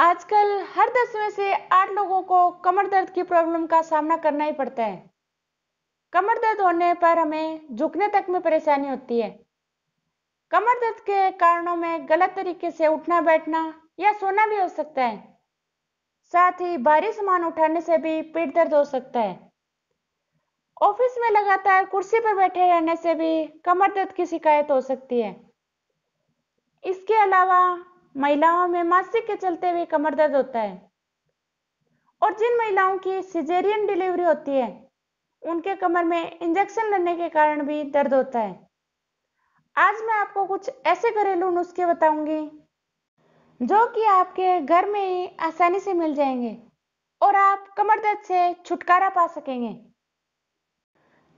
आजकल हर दस में से आठ लोगों को कमर दर्द की प्रॉब्लम का सामना करना ही पड़ता है कमर दर्द होने पर हमें झुकने तक में परेशानी होती है कमर दर्द के कारणों में गलत तरीके से उठना बैठना या सोना भी हो सकता है साथ ही भारी सामान उठाने से भी पेट दर्द हो सकता है ऑफिस में लगातार कुर्सी पर बैठे रहने से भी कमर दर्द की शिकायत हो सकती है इसके अलावा महिलाओं में मासिक के चलते हुए कमर दर्द होता है और जिन महिलाओं की सिजेरियन डिलीवरी होती है उनके कमर में इंजेक्शन लगने के कारण भी दर्द होता है आज मैं आपको कुछ ऐसे घरेलू नुस्खे बताऊंगी जो कि आपके घर में ही आसानी से मिल जाएंगे और आप कमर दर्द से छुटकारा पा सकेंगे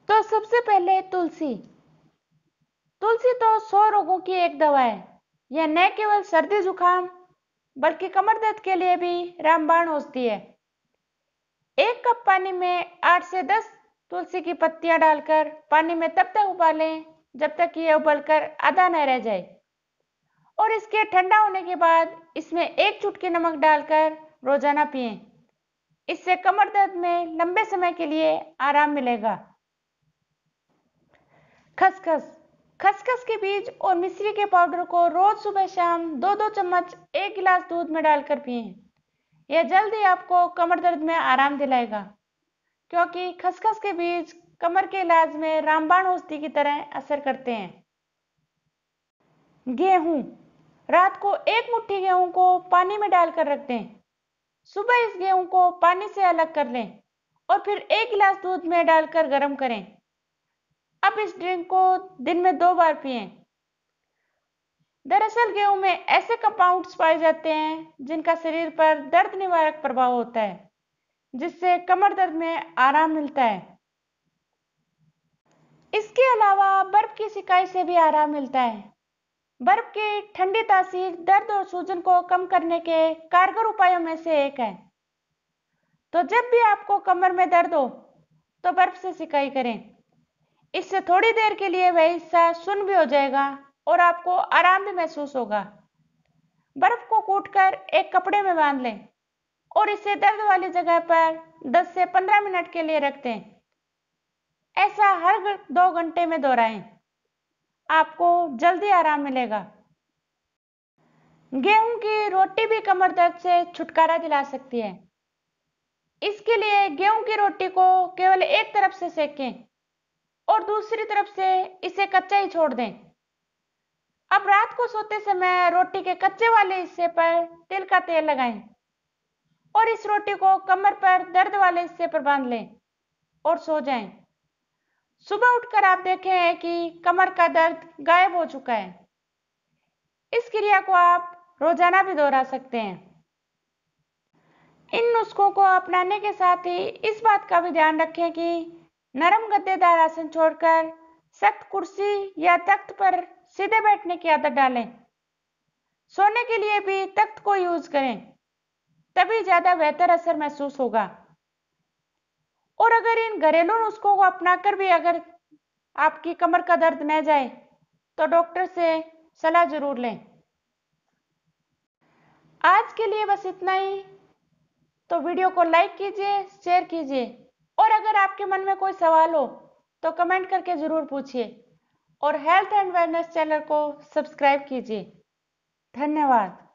तो सबसे पहले तुलसी तुलसी तो सौ रोगों की एक दवा है यह न केवल सर्दी जुकाम बल्कि कमर दर्द के लिए भी रामबाण औषधि है एक कप पानी में आठ से दस तुलसी की पत्तियां डालकर पानी में तब तक उबालें जब तक यह उबलकर आधा न रह जाए और इसके ठंडा होने के बाद इसमें एक चुटकी नमक डालकर रोजाना पिए इससे कमर दर्द में लंबे समय के लिए आराम मिलेगा खसखस खसखस के बीज और मिश्री के पाउडर को रोज सुबह शाम दो दो चम्मच एक गिलास दूध में डालकर पिए यह जल्द ही आपको कमर दर्द में आराम दिलाएगा क्योंकि खसखस के बीज कमर के इलाज में रामबाण औषधि की तरह असर करते हैं गेहूं रात को एक मुट्ठी गेहूं को पानी में डालकर रख दें सुबह इस गेहूं को पानी से अलग कर लें और फिर एक गिलास दूध में डालकर गर्म करें आप इस ड्रिंक को दिन में दो बार पिए दरअसल गेहूं में ऐसे कंपाउंड्स पाए जाते हैं जिनका शरीर पर दर्द निवारक प्रभाव होता है जिससे कमर दर्द में आराम मिलता है इसके अलावा बर्फ की सिकाई से भी आराम मिलता है बर्फ की ठंडी तासीर दर्द और सूजन को कम करने के कारगर उपायों में से एक है तो जब भी आपको कमर में दर्द हो तो बर्फ से सिकाई करें इससे थोड़ी देर के लिए वह हिस्सा सुन भी हो जाएगा और आपको आराम भी महसूस होगा बर्फ को कूट कर एक कपड़े में बांध लें और इसे दर्द वाली जगह पर 10 से 15 मिनट के लिए रख दें ऐसा हर दो घंटे में दोहराएं आपको जल्दी आराम मिलेगा गेहूं की रोटी भी कमर दर्द से छुटकारा दिला सकती है इसके लिए गेहूं की रोटी को केवल एक तरफ से सेकें दूसरी तरफ से इसे कच्चा ही छोड़ दें अब रात को सोते समय रोटी के कच्चे वाले हिस्से पर तिल का तेल लगाएं और इस रोटी को कमर पर दर्द वाले हिस्से पर बांध लें और सो जाएं। सुबह उठकर आप देखें कि कमर का दर्द गायब हो चुका है इस क्रिया को आप रोजाना भी दोहरा सकते हैं इन नुस्खों को अपनाने के साथ ही इस बात का भी ध्यान रखें कि नरम गद्देदार आसन छोड़कर सख्त कुर्सी या तख्त पर सीधे बैठने की आदत डालें सोने के लिए भी तख्त को यूज करें तभी ज्यादा बेहतर असर महसूस होगा और अगर इन घरेलू नुस्खों को अपनाकर भी अगर आपकी कमर का दर्द न जाए तो डॉक्टर से सलाह जरूर लें आज के लिए बस इतना ही तो वीडियो को लाइक कीजिए शेयर कीजिए और अगर आपके मन में कोई सवाल हो तो कमेंट करके ज़रूर पूछिए और हेल्थ एंड वेलनेस चैनल को सब्सक्राइब कीजिए धन्यवाद